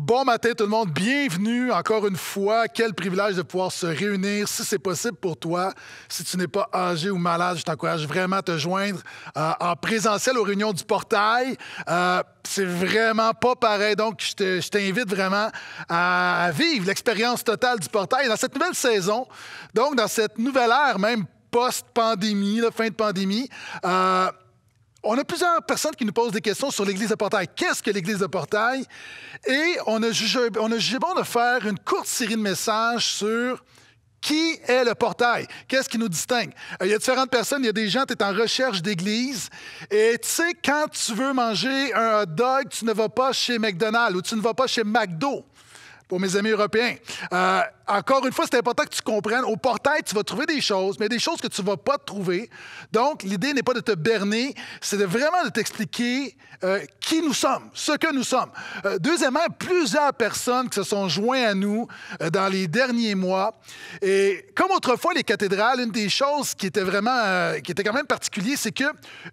Bon matin tout le monde, bienvenue encore une fois. Quel privilège de pouvoir se réunir si c'est possible pour toi. Si tu n'es pas âgé ou malade, je t'encourage vraiment à te joindre euh, en présentiel aux réunions du portail. Euh, c'est vraiment pas pareil, donc je t'invite vraiment à, vivre l'expérience totale du portail dans cette nouvelle saison, donc dans cette nouvelle ère même post-pandémie, fin de pandémie. Euh, on a plusieurs personnes qui nous posent des questions sur l'Église de portail. Qu'est-ce que l'Église de portail? Et on a, jugé, bon de faire une courte série de messages sur qui est le portail? Qu'est-ce qui nous distingue? Euh, il y a différentes personnes, il y a des gens, qui sont en recherche d'église et tu sais, quand tu veux manger un hot dog, tu ne vas pas chez McDonald's ou tu ne vas pas chez McDo pour mes amis européens. Euh, encore une fois, c'est important que tu comprennes. Au portail, tu vas trouver des choses, mais des choses que tu ne vas pas trouver. Donc, l'idée n'est pas de te berner, c'est de vraiment de t'expliquer euh, qui nous sommes, ce que nous sommes. Euh, deuxièmement, plusieurs personnes qui se sont joints à nous dans les derniers mois. Et comme autrefois, les cathédrales, une des choses qui était vraiment, qui était quand même particulière, c'est que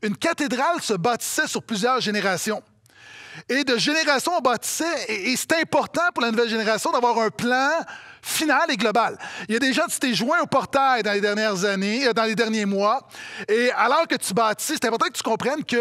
une cathédrale se bâtissait sur plusieurs générations. Et de génération, on bâtissait. Et, c'est important pour la nouvelle génération d'avoir un plan final et global. Il y a des gens qui étaient joints au portail dans les dernières années, euh, dans les derniers mois. Et alors que tu bâtis, c'est important que tu comprennes que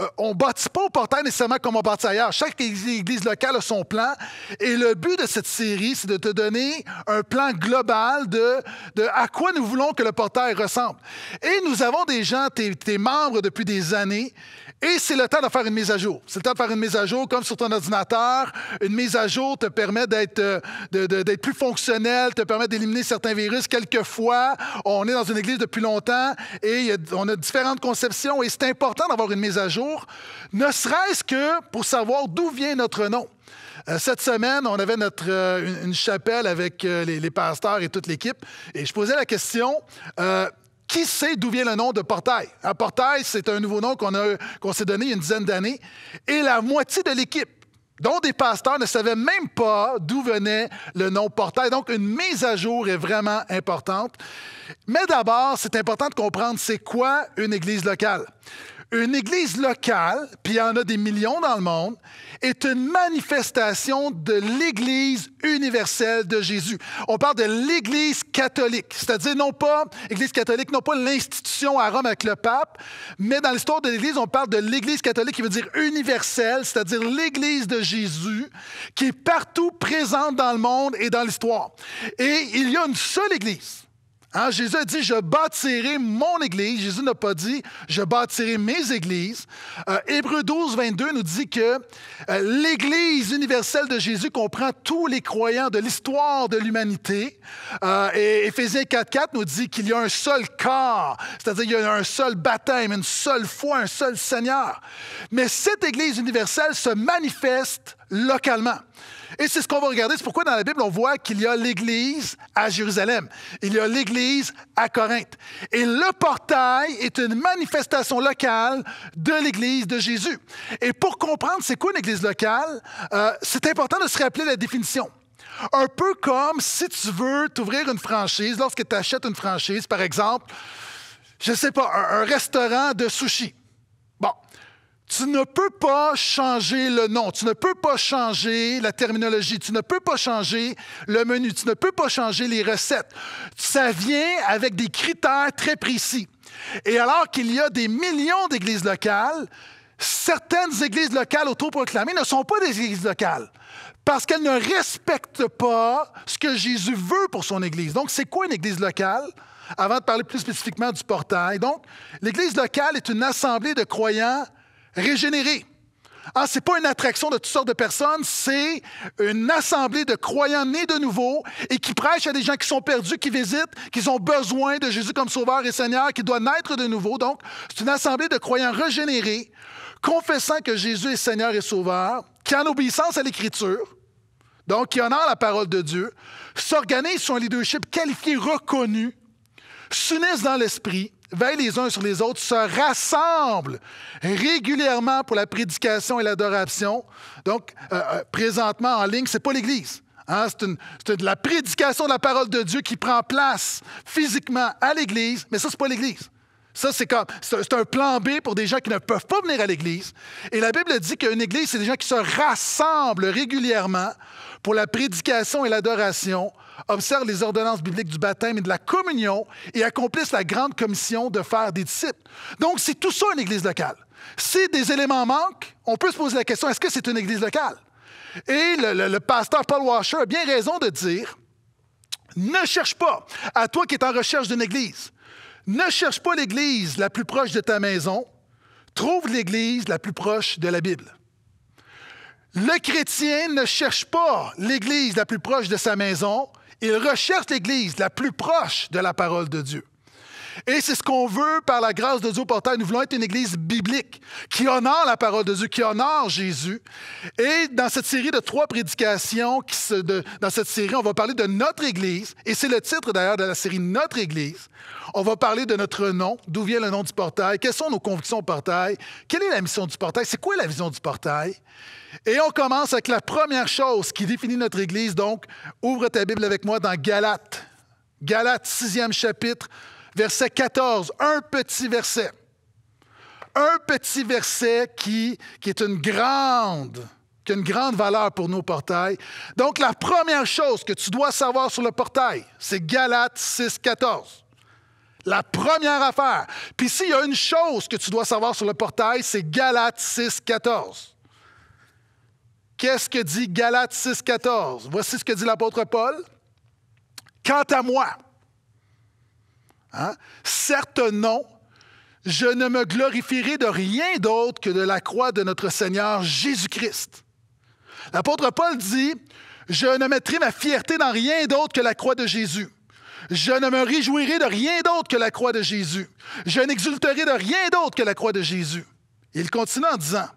euh, on ne bâtit pas au portail nécessairement comme on bâtit ailleurs. Chaque église locale a son plan. Et le but de cette série, c'est de te donner un plan global de, de, à quoi nous voulons que le portail ressemble. Et nous avons des gens, tes membres depuis des années, et c'est le temps de faire une mise à jour. C'est le temps de faire une mise à jour, comme sur ton ordinateur. Une mise à jour te permet d'être euh, plus fonctionnel, te permet d'éliminer certains virus. Quelquefois, on est dans une église depuis longtemps et on a différentes conceptions et c'est important d'avoir une mise à jour, ne serait-ce que pour savoir d'où vient notre nom. Euh, cette semaine, on avait notre, euh, une, chapelle avec les, les, pasteurs et toute l'équipe. Et je posais la question qui sait d'où vient le nom de Portail? Un ah, portail, c'est un nouveau nom qu'on s'est donné il y a une dizaine d'années. Et la moitié de l'équipe, dont des pasteurs, ne savaient même pas d'où venait le nom Portail. Donc, une mise à jour est vraiment importante. Mais d'abord, c'est important de comprendre c'est quoi une église locale. Une église locale, puis il y en a des millions dans le monde, est une manifestation de l'église universelle de Jésus. On parle de l'église catholique, c'est-à-dire non pas église catholique, non pas l'institution à Rome avec le pape, mais dans l'histoire de l'église, on parle de l'église catholique qui veut dire universelle, c'est-à-dire l'église de Jésus qui est partout présente dans le monde et dans l'histoire. Et il y a une seule église. Hein, Jésus a dit, je bâtirai mon Église. Jésus n'a pas dit, je bâtirai mes Églises. Euh, Hébreux Hébreu 12, 22 nous dit que euh, l'Église universelle de Jésus comprend tous les croyants de l'histoire de l'humanité. Euh, et Éphésiens 4, 4 nous dit qu'il y a un seul corps, c'est-à-dire qu'il y a un seul baptême, une seule foi, un seul Seigneur. Mais cette Église universelle se manifeste localement. Et c'est ce qu'on va regarder. C'est pourquoi dans la Bible, on voit qu'il y a l'Église à Jérusalem. Il y a l'Église à Corinthe. Et le portail est une manifestation locale de l'Église de Jésus. Et pour comprendre c'est quoi une Église locale, euh, c'est important de se rappeler la définition. Un peu comme si tu veux t'ouvrir une franchise, lorsque tu achètes une franchise, par exemple, je ne sais pas, un, un restaurant de sushi. Tu ne peux pas changer le nom, tu ne peux pas changer la terminologie, tu ne peux pas changer le menu, tu ne peux pas changer les recettes. Ça vient avec des critères très précis. Et alors qu'il y a des millions d'églises locales, certaines églises locales autoproclamées ne sont pas des églises locales parce qu'elles ne respectent pas ce que Jésus veut pour son église. Donc, c'est quoi une église locale? Avant de parler plus spécifiquement du portail. Donc, l'église locale est une assemblée de croyants régénérés. Ah, c'est pas une attraction de toutes sortes de personnes, c'est une assemblée de croyants nés de nouveau et qui prêchent à des gens qui sont perdus, qui visitent, qui ont besoin de Jésus comme Sauveur et Seigneur, qui doit naître de nouveau. Donc, c'est une assemblée de croyants régénérés, confessant que Jésus est Seigneur et Sauveur, qui en obéissance à l'Écriture, donc qui honore la parole de Dieu, s'organisent sur un leadership qualifié, reconnu, s'unissent dans l'esprit, veillent les uns sur les autres, se rassemblent régulièrement pour la prédication et l'adoration. Donc, euh, euh, présentement en ligne, ce n'est pas l'Église. Hein, c'est la prédication de la parole de Dieu qui prend place physiquement à l'Église, mais ça, ce n'est pas l'Église. Ça, c'est comme, c'est un plan B pour des gens qui ne peuvent pas venir à l'Église. Et la Bible dit qu'une Église, c'est des gens qui se rassemblent régulièrement pour la prédication et l'adoration, observent les ordonnances bibliques du baptême et de la communion et accomplissent la grande commission de faire des disciples. Donc, c'est tout ça une église locale. Si des éléments manquent, on peut se poser la question, est-ce que c'est une église locale? Et le, le pasteur Paul Washer a bien raison de dire, ne cherche pas, à toi qui es en recherche d'une église, ne cherche pas l'église la plus proche de ta maison, trouve l'église la plus proche de la Bible. Le chrétien ne cherche pas l'église la plus proche de sa maison, il recherche l'Église la plus proche de la parole de Dieu. Et c'est ce qu'on veut par la grâce de Dieu au portail. Nous voulons être une église biblique qui honore la parole de Dieu, qui honore Jésus. Et dans cette série de trois prédications, dans cette série, on va parler de notre église. Et c'est le titre d'ailleurs de la série Notre église. On va parler de notre nom, d'où vient le nom du portail, quelles sont nos convictions au portail, quelle est la mission du portail, c'est quoi la vision du portail. Et on commence avec la première chose qui définit notre église. Donc, ouvre ta Bible avec moi dans Galates. Galates, sixième chapitre verset 14, un petit verset. Un petit verset qui, est une grande, qui a une grande valeur pour nos portails. Donc, la première chose que tu dois savoir sur le portail, c'est Galates 6.14. La première affaire. Puis s'il y a une chose que tu dois savoir sur le portail, c'est Galates 6.14. Qu'est-ce que dit Galates 6.14? 14? Voici ce que dit l'apôtre Paul. Quant à moi, Hein? Certes non, je ne me glorifierai de rien d'autre que de la croix de notre Seigneur Jésus-Christ. L'apôtre Paul dit, je ne mettrai ma fierté dans rien d'autre que la croix de Jésus. Je ne me réjouirai de rien d'autre que la croix de Jésus. Je n'exulterai de rien d'autre que la croix de Jésus. Il continue en disant,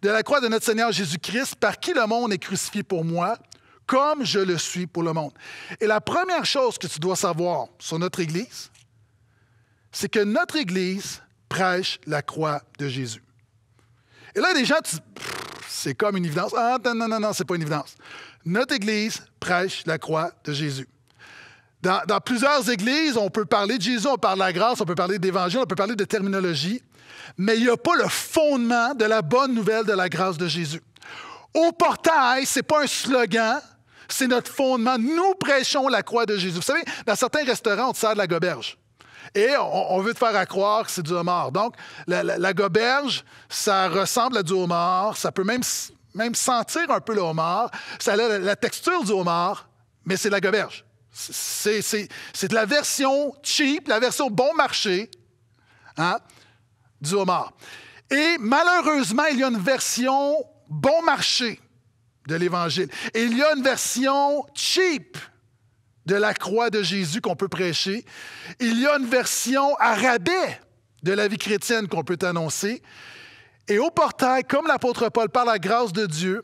de la croix de notre Seigneur Jésus-Christ, par qui le monde est crucifié pour moi, comme je le suis pour le monde. Et la première chose que tu dois savoir sur notre Église, c'est que notre Église prêche la croix de Jésus. Et là, les gens, c'est comme une évidence. Ah, non, non, non, non, c'est pas une évidence. Notre Église prêche la croix de Jésus. Dans, dans, plusieurs églises, on peut parler de Jésus, on parle de la grâce, on peut parler d'évangile, on peut parler de terminologie, mais il n'y a pas le fondement de la bonne nouvelle de la grâce de Jésus. Au portail, ce n'est pas un slogan, c'est notre fondement. Nous prêchons la croix de Jésus. Vous savez, dans certains restaurants, on te sert de la goberge et on, veut te faire croire que c'est du homard. Donc, la, goberge, ça ressemble à du homard, ça peut même, sentir un peu le homard, ça a la, texture du homard, mais c'est de la goberge. C'est de la version cheap, la version bon marché hein, du homard. Et malheureusement, il y a une version bon marché de l'Évangile. Et il y a une version cheap de la croix de Jésus qu'on peut prêcher. Il y a une version arabais de la vie chrétienne qu'on peut annoncer. Et au portail, comme l'apôtre Paul, par la grâce de Dieu,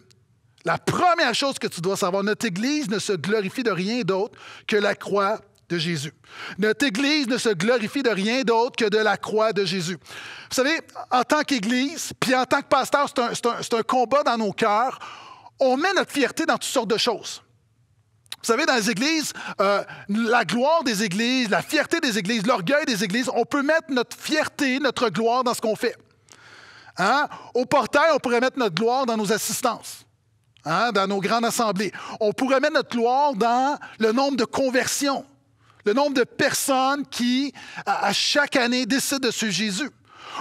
la première chose que tu dois savoir, notre Église ne se glorifie de rien d'autre que la croix de Jésus. Notre Église ne se glorifie de rien d'autre que de la croix de Jésus. Vous savez, en tant qu'Église, puis en tant que pasteur, c'est un, un combat dans nos cœurs. On met notre fierté dans toutes sortes de choses. Vous savez, dans les églises, euh, la gloire des églises, la fierté des églises, l'orgueil des églises, on peut mettre notre fierté, notre gloire dans ce qu'on fait. Hein? Au portail, on pourrait mettre notre gloire dans nos assistances. Hein? dans nos grandes assemblées. On pourrait mettre notre gloire dans le nombre de conversions, le nombre de personnes qui, à, chaque année, décident de suivre Jésus.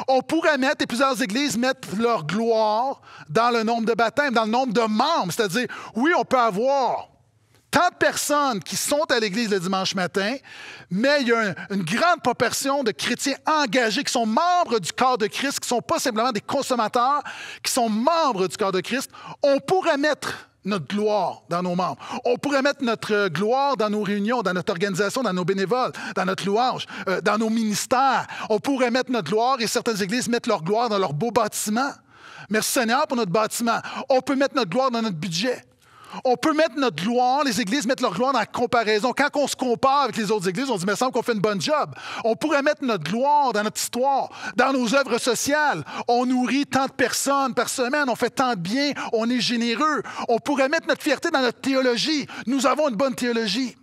On pourrait mettre, et plusieurs églises mettent leur gloire dans le nombre de baptêmes, dans le nombre de membres. C'est-à-dire, oui, on peut avoir tant de personnes qui sont à l'Église le dimanche matin, mais il y a une, grande proportion de chrétiens engagés qui sont membres du corps de Christ, qui ne sont pas simplement des consommateurs, qui sont membres du corps de Christ. On pourrait mettre notre gloire dans nos membres. On pourrait mettre notre euh, gloire dans nos réunions, dans notre organisation, dans nos bénévoles, dans notre louange, euh, dans nos ministères. On pourrait mettre notre gloire et certaines églises mettent leur gloire dans leur beau bâtiment. Merci Seigneur pour notre bâtiment. On peut mettre notre gloire dans notre budget. On peut mettre notre gloire, les églises mettent leur gloire dans la comparaison. Quand on se compare avec les autres églises, on dit, mais semble qu'on fait une bonne job. On pourrait mettre notre gloire dans notre histoire, dans nos œuvres sociales. On nourrit tant de personnes par semaine, on fait tant de bien, on est généreux. On pourrait mettre notre fierté dans notre théologie. Nous avons une bonne théologie.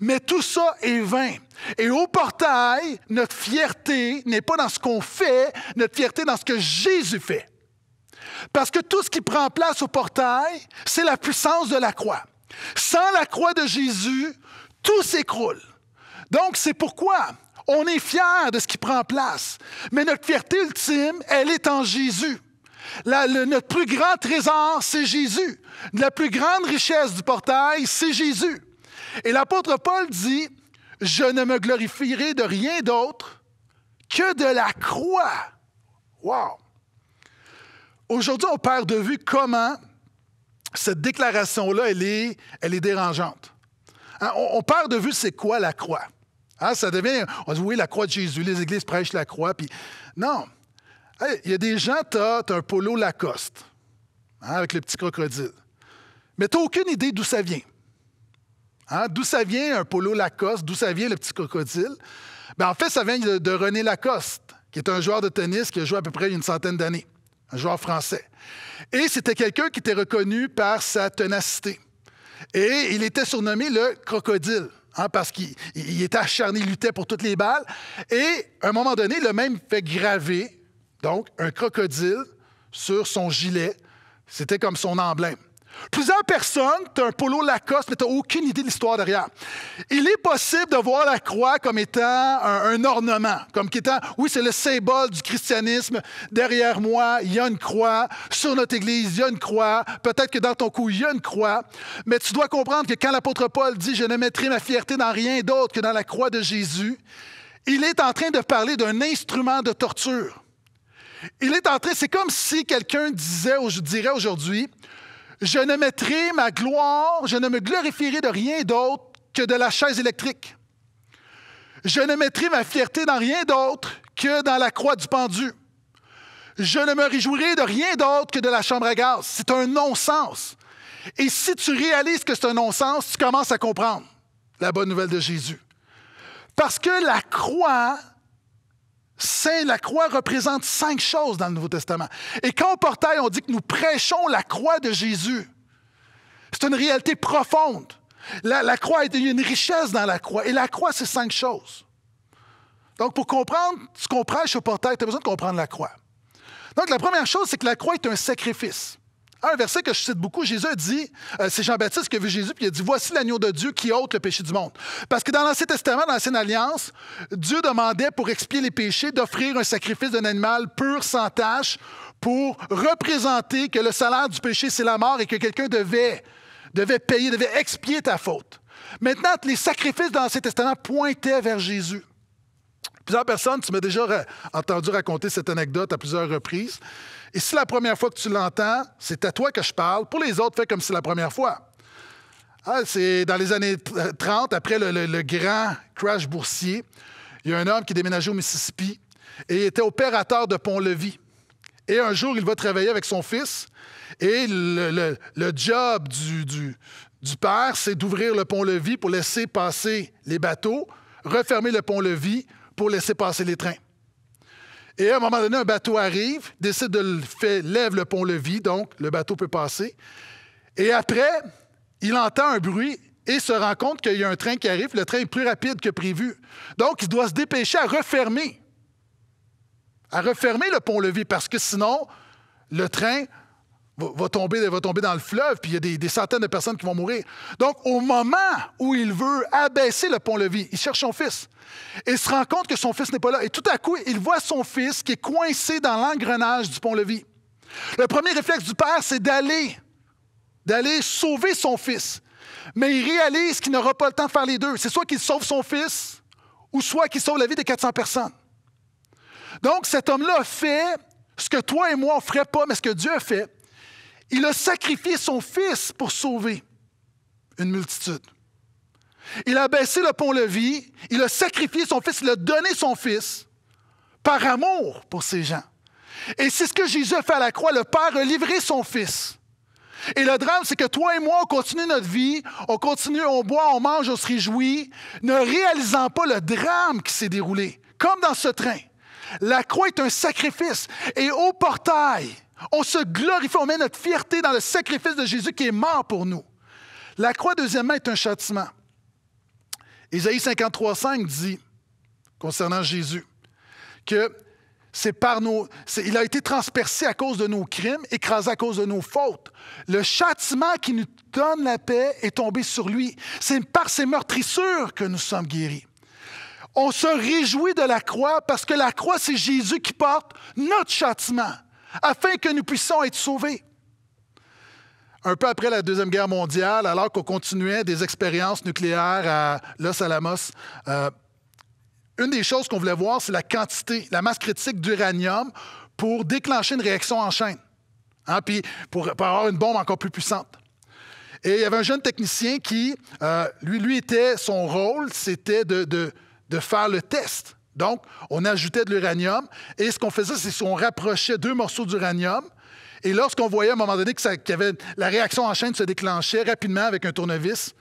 Mais tout ça est vain. Et au portail, notre fierté n'est pas dans ce qu'on fait, notre fierté dans ce que Jésus fait. Parce que tout ce qui prend place au portail, c'est la puissance de la croix. Sans la croix de Jésus, tout s'écroule. Donc, c'est pourquoi on est fier de ce qui prend place. Mais notre fierté ultime, elle est en Jésus. notre plus grand trésor, c'est Jésus. La plus grande richesse du portail, c'est Jésus. Et l'apôtre Paul dit, je ne me glorifierai de rien d'autre que de la croix. Wow! Aujourd'hui, on perd de vue comment cette déclaration-là, elle est, dérangeante. Hein, on, perd de vue c'est quoi la croix. Hein, ça devient, on dit oui, la croix de Jésus, les églises prêchent la croix, puis non. Il y a des gens, tu as, un polo Lacoste, hein, avec le petit crocodile. Mais tu n'as aucune idée d'où ça vient. D'où ça vient un polo Lacoste, d'où ça vient le petit crocodile? Ben, en fait, ça vient de René Lacoste, qui est un joueur de tennis qui a joué à peu près une centaine d'années un joueur français. Et c'était quelqu'un qui était reconnu par sa ténacité. Et il était surnommé le crocodile. Hein, parce qu'il était acharné, il luttait pour toutes les balles. Et à un moment donné, le même fait graver, donc, un crocodile sur son gilet. C'était comme son emblème. Plusieurs personnes, tu as un polo Lacoste, mais tu n'as aucune idée de l'histoire derrière. Il est possible de voir la croix comme étant un, ornement, comme étant, oui, c'est le symbole du christianisme. Derrière moi, il y a une croix. Sur notre Église, il y a une croix. Peut-être que dans ton cou, il y a une croix. Mais tu dois comprendre que quand l'apôtre Paul dit, je ne mettrai ma fierté dans rien d'autre que dans la croix de Jésus, il est en train de parler d'un instrument de torture. Il est en train, c'est comme si quelqu'un disait, je dirais aujourd'hui, je ne mettrai ma gloire, je ne me glorifierai de rien d'autre que de la chaise électrique. Je ne mettrai ma fierté dans rien d'autre que dans la croix du pendu. Je ne me réjouirai de rien d'autre que de la chambre à gaz. C'est un non-sens. Et si tu réalises que c'est un non-sens, tu commences à comprendre la bonne nouvelle de Jésus. Parce que la croix c'est la croix représente cinq choses dans le Nouveau Testament. Et quand au portail, on dit que nous prêchons la croix de Jésus, c'est une réalité profonde. La, croix, est une richesse dans la croix. Et la croix, c'est cinq choses. Donc, pour comprendre ce qu'on prêche au portail, tu as besoin de comprendre la croix. Donc, la première chose, c'est que la croix est un sacrifice un verset que je cite beaucoup, Jésus a dit, euh, c'est Jean-Baptiste qui a vu Jésus, puis il a dit, voici l'agneau de Dieu qui ôte le péché du monde. Parce que dans l'Ancien Testament, dans l'Ancienne Alliance, Dieu demandait pour expier les péchés d'offrir un sacrifice d'un animal pur, sans tache, pour représenter que le salaire du péché, c'est la mort et que quelqu'un devait, devait payer, devait expier ta faute. Maintenant, les sacrifices dans l'Ancien Testament pointaient vers Jésus. Plusieurs personnes, tu m'as déjà entendu raconter cette anecdote à plusieurs reprises. Et si la première fois que tu l'entends, c'est à toi que je parle. Pour les autres, fais comme si la première fois. Ah, c'est dans les années 30, euh, après le, grand crash boursier, il y a un homme qui déménageait au Mississippi et il était opérateur de pont-levis. Et un jour, il va travailler avec son fils et le, job du, du, du père, c'est d'ouvrir le pont-levis pour laisser passer les bateaux, refermer le pont-levis pour laisser passer les trains. Et à un moment donné, un bateau arrive, décide de le faire, lève le pont-levis, donc le bateau peut passer. Et après, il entend un bruit et se rend compte qu'il y a un train qui arrive. Le train est plus rapide que prévu. Donc, il doit se dépêcher à refermer, à refermer le pont-levis parce que sinon, le train va, va, tomber, va tomber dans le fleuve, puis il y a des, des, centaines de personnes qui vont mourir. Donc, au moment où il veut abaisser le pont-levis, il cherche son fils. Et il se rend compte que son fils n'est pas là. Et tout à coup, il voit son fils qui est coincé dans l'engrenage du pont-levis. Le premier réflexe du père, c'est d'aller, d'aller sauver son fils. Mais il réalise qu'il n'aura pas le temps de faire les deux. C'est soit qu'il sauve son fils, ou soit qu'il sauve la vie des 400 personnes. Donc, cet homme-là fait ce que toi et moi, on ne ferait pas, mais ce que Dieu a fait. Il a sacrifié son fils pour sauver une multitude. Il a baissé le pont-levis, il a sacrifié son fils, il a donné son fils par amour pour ces gens. Et c'est ce que Jésus a fait à la croix. Le Père a livré son fils. Et le drame, c'est que toi et moi, on continue notre vie, on continue, on boit, on mange, on se réjouit, ne réalisant pas le drame qui s'est déroulé, comme dans ce train. La croix est un sacrifice. Et au portail, on se glorifie, on met notre fierté dans le sacrifice de Jésus qui est mort pour nous. La croix, deuxièmement, est un châtiment. Ésaïe 53,5 dit, concernant Jésus, que c'est par il a été transpercé à cause de nos crimes, écrasé à cause de nos fautes. Le châtiment qui nous donne la paix est tombé sur lui. C'est par ses meurtrissures que nous sommes guéris. On se réjouit de la croix parce que la croix, c'est Jésus qui porte notre châtiment afin que nous puissions être sauvés. Un peu après la Deuxième Guerre mondiale, alors qu'on continuait des expériences nucléaires à Los Alamos, euh, une des choses qu'on voulait voir, c'est la quantité, la masse critique d'uranium pour déclencher une réaction en chaîne, hein, puis pour, avoir une bombe encore plus puissante. Et il y avait un jeune technicien qui, euh, lui, lui était, son rôle, c'était de faire le test donc, on ajoutait de l'uranium. Et ce qu'on faisait, c'est qu'on rapprochait deux morceaux d'uranium. Et lorsqu'on voyait à un moment donné que, la réaction en chaîne se déclenchait rapidement avec un tournevis,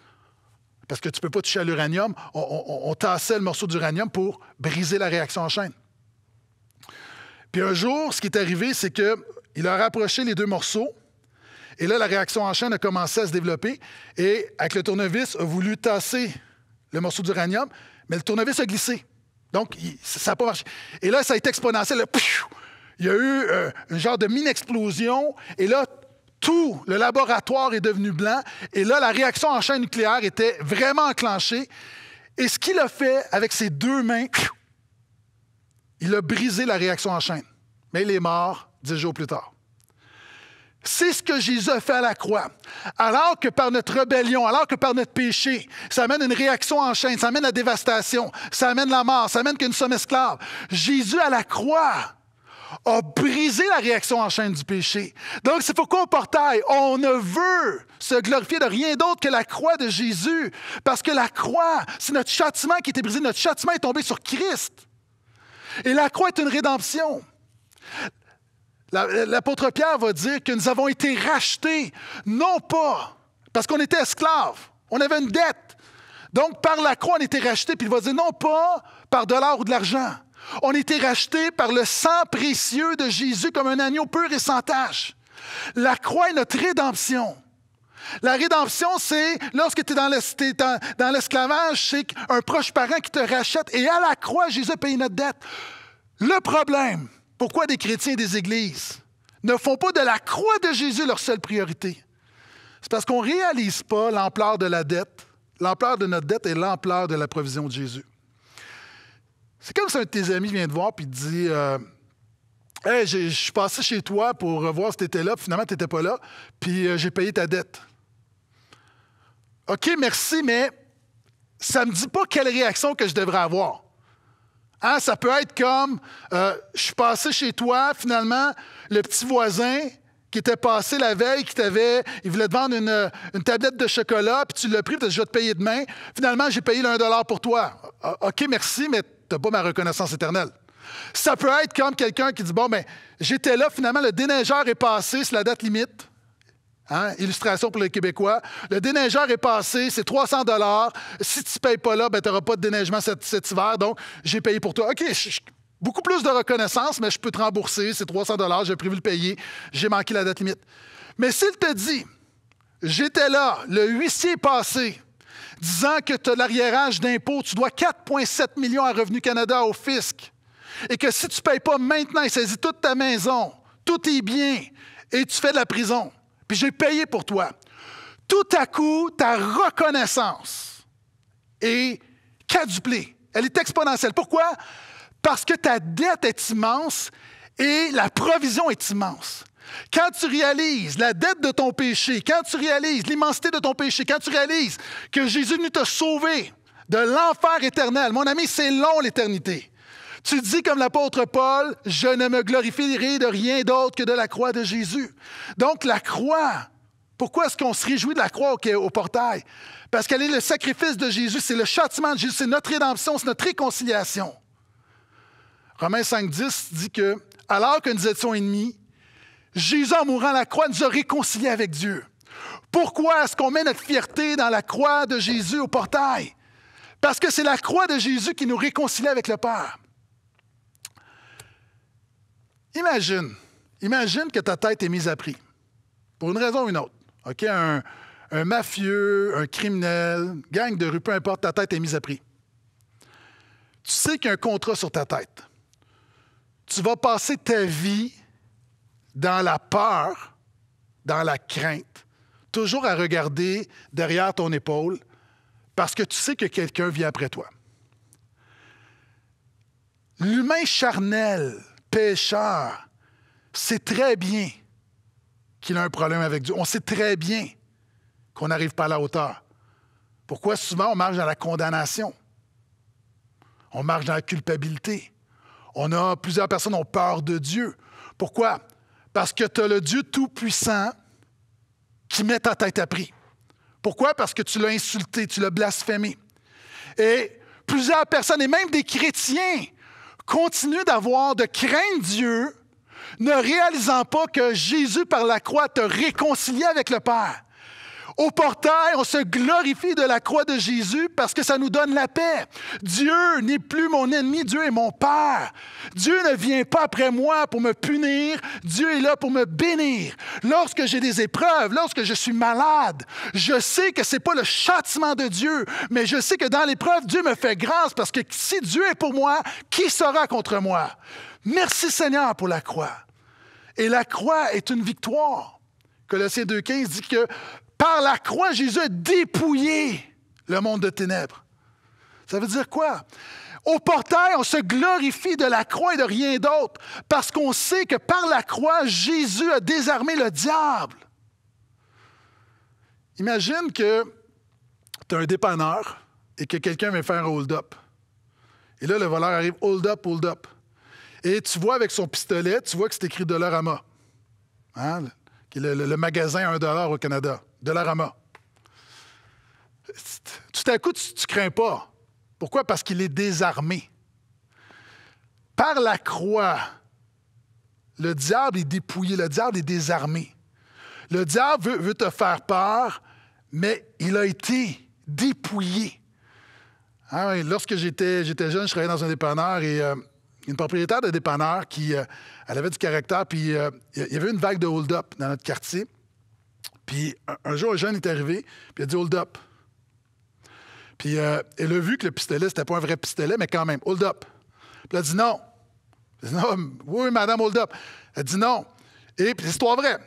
parce que tu ne peux pas toucher à l'uranium, on, tassait le morceau d'uranium pour briser la réaction en chaîne. Puis un jour, ce qui est arrivé, c'est qu'il a rapproché les deux morceaux. Et là, la réaction en chaîne a commencé à se développer. Et avec le tournevis, a voulu tasser le morceau d'uranium, mais le tournevis a glissé. Donc, ça n'a pas marché. Et là, ça a été exponentiel. il y a eu euh, un genre de mine explosion Et là, tout le laboratoire est devenu blanc. Et là, la réaction en chaîne nucléaire était vraiment enclenchée. Et ce qu'il a fait avec ses deux mains, il a brisé la réaction en chaîne. Mais il est mort dix jours plus tard. C'est ce que Jésus a fait à la croix. Alors que par notre rébellion, alors que par notre péché, ça amène une réaction en chaîne, ça amène la dévastation, ça amène la mort, ça amène que nous sommes esclaves. Jésus à la croix a brisé la réaction en chaîne du péché. Donc, c'est pourquoi au portail, on ne veut se glorifier de rien d'autre que la croix de Jésus. Parce que la croix, c'est notre châtiment qui était brisé, notre châtiment est tombé sur Christ. Et la croix est une rédemption. L'apôtre Pierre va dire que nous avons été rachetés, non pas parce qu'on était esclaves, on avait une dette. Donc, par la croix, on était rachetés, puis il va dire non pas par de l'or ou de l'argent. On était rachetés par le sang précieux de Jésus comme un agneau pur et sans tache. La croix est notre rédemption. La rédemption, c'est lorsque tu es dans l'esclavage, c'est un proche parent qui te rachète et à la croix, Jésus paye notre dette. Le problème, pourquoi des chrétiens et des églises ne font pas de la croix de Jésus leur seule priorité. C'est parce qu'on ne réalise pas l'ampleur de la dette, l'ampleur de notre dette et l'ampleur de la provision de Jésus. C'est comme si un de tes amis vient te voir et te dit euh, je suis passé chez toi pour voir si tu étais là, puis finalement, tu n'étais pas là, puis euh, j'ai payé ta dette. OK, merci, mais ça ne me dit pas quelle réaction que je devrais avoir. Hein, ça peut être comme euh, je suis passé chez toi, finalement, le petit voisin qui était passé la veille, qui t'avait, il voulait te vendre une, tablette de chocolat, puis tu l'as pris, puis je vais te payer demain. Finalement, j'ai payé le dollar pour toi. OK, merci, mais tu n'as pas ma reconnaissance éternelle. Ça peut être comme quelqu'un qui dit Bon, mais ben, j'étais là, finalement, le déneigeur est passé, c'est la date limite. Hein? Illustration pour les Québécois. Le déneigeur est passé, c'est 300 dollars. Si tu ne payes pas là, ben, tu n'auras pas de déneigement cet, hiver, donc j'ai payé pour toi. OK, beaucoup plus de reconnaissance, mais je peux te rembourser, c'est 300 dollars, j'ai prévu le payer, j'ai manqué la date limite. Mais s'il te dit, j'étais là, le huissier passé, disant que tu as l'arriérage d'impôts, tu dois 4,7 millions à Revenu Canada au fisc, et que si tu ne payes pas maintenant, il saisit toute ta maison, tous tes biens, et tu fais de la prison puis j'ai payé pour toi. Tout à coup, ta reconnaissance est quadruplée. Elle est exponentielle. Pourquoi? Parce que ta dette est immense et la provision est immense. Quand tu réalises la dette de ton péché, quand tu réalises l'immensité de ton péché, quand tu réalises que Jésus nous t'a sauvé de l'enfer éternel, mon ami, c'est long l'éternité. Tu dis comme l'apôtre Paul, je ne me glorifierai de rien d'autre que de la croix de Jésus. Donc la croix, pourquoi est-ce qu'on se réjouit de la croix au, au portail? Parce qu'elle est le sacrifice de Jésus, c'est le châtiment de Jésus, c'est notre rédemption, c'est notre réconciliation. Romains 5, dit que, alors que nous étions ennemis, Jésus en mourant à la croix nous a réconciliés avec Dieu. Pourquoi est-ce qu'on met notre fierté dans la croix de Jésus au portail? Parce que c'est la croix de Jésus qui nous réconcilie avec le Père. Imagine, imagine que ta tête est mise à prix. Pour une raison ou une autre. un, mafieux, un criminel, gang de rue, peu importe, ta tête est mise à prix. Tu sais qu'il y a un contrat sur ta tête. Tu vas passer ta vie dans la peur, dans la crainte, toujours à regarder derrière ton épaule parce que tu sais que quelqu'un vient après toi. L'humain charnel, pécheur sait très bien qu'il a un problème avec Dieu. On sait très bien qu'on n'arrive pas à la hauteur. Pourquoi souvent on marche dans la condamnation? On marche dans la culpabilité. On a plusieurs personnes ont peur de Dieu. Pourquoi? Parce que tu as le Dieu Tout-Puissant qui met ta tête à prix. Pourquoi? Parce que tu l'as insulté, tu l'as blasphémé. Et plusieurs personnes, et même des chrétiens, continue d'avoir, de crainte Dieu, ne réalisant pas que Jésus par la croix te réconcilie avec le Père. Au portail, on se glorifie de la croix de Jésus parce que ça nous donne la paix. Dieu n'est plus mon ennemi, Dieu est mon Père. Dieu ne vient pas après moi pour me punir, Dieu est là pour me bénir. Lorsque j'ai des épreuves, lorsque je suis malade, je sais que ce n'est pas le châtiment de Dieu, mais je sais que dans l'épreuve, Dieu me fait grâce parce que si Dieu est pour moi, qui sera contre moi? Merci Seigneur pour la croix. Et la croix est une victoire. Colossiens 2.15 dit que par la croix, Jésus a dépouillé le monde de ténèbres. Ça veut dire quoi? Au portail, on se glorifie de la croix et de rien d'autre, parce qu'on sait que par la croix, Jésus a désarmé le diable. Imagine que tu as un dépanneur et que quelqu'un vient faire un hold-up. Et là, le voleur arrive, hold-up, hold-up. Et tu vois avec son pistolet, tu vois que c'est écrit Dollarama. Hein? le, magasin à 1 au Canada, Dollarama. Tout à coup, tu crains pas. Pourquoi? Parce qu'il est désarmé. Par la croix, le diable est dépouillé, le diable est désarmé. Le diable veut, te faire peur, mais il a été dépouillé. Ah lorsque j'étais, jeune, je travaillais dans un dépanneur et euh, une propriétaire de dépanneur qui euh, elle avait du caractère, puis euh, il y avait une vague de hold-up dans notre quartier. Puis un, jour, un jeune est arrivé, puis il a dit hold-up. Puis euh, elle a vu que le pistolet, c'était pas un vrai pistolet, mais quand même, hold-up. Puis elle a dit non. Elle dit non, oui, madame, hold-up. Elle a dit non. Et puis, histoire vraie.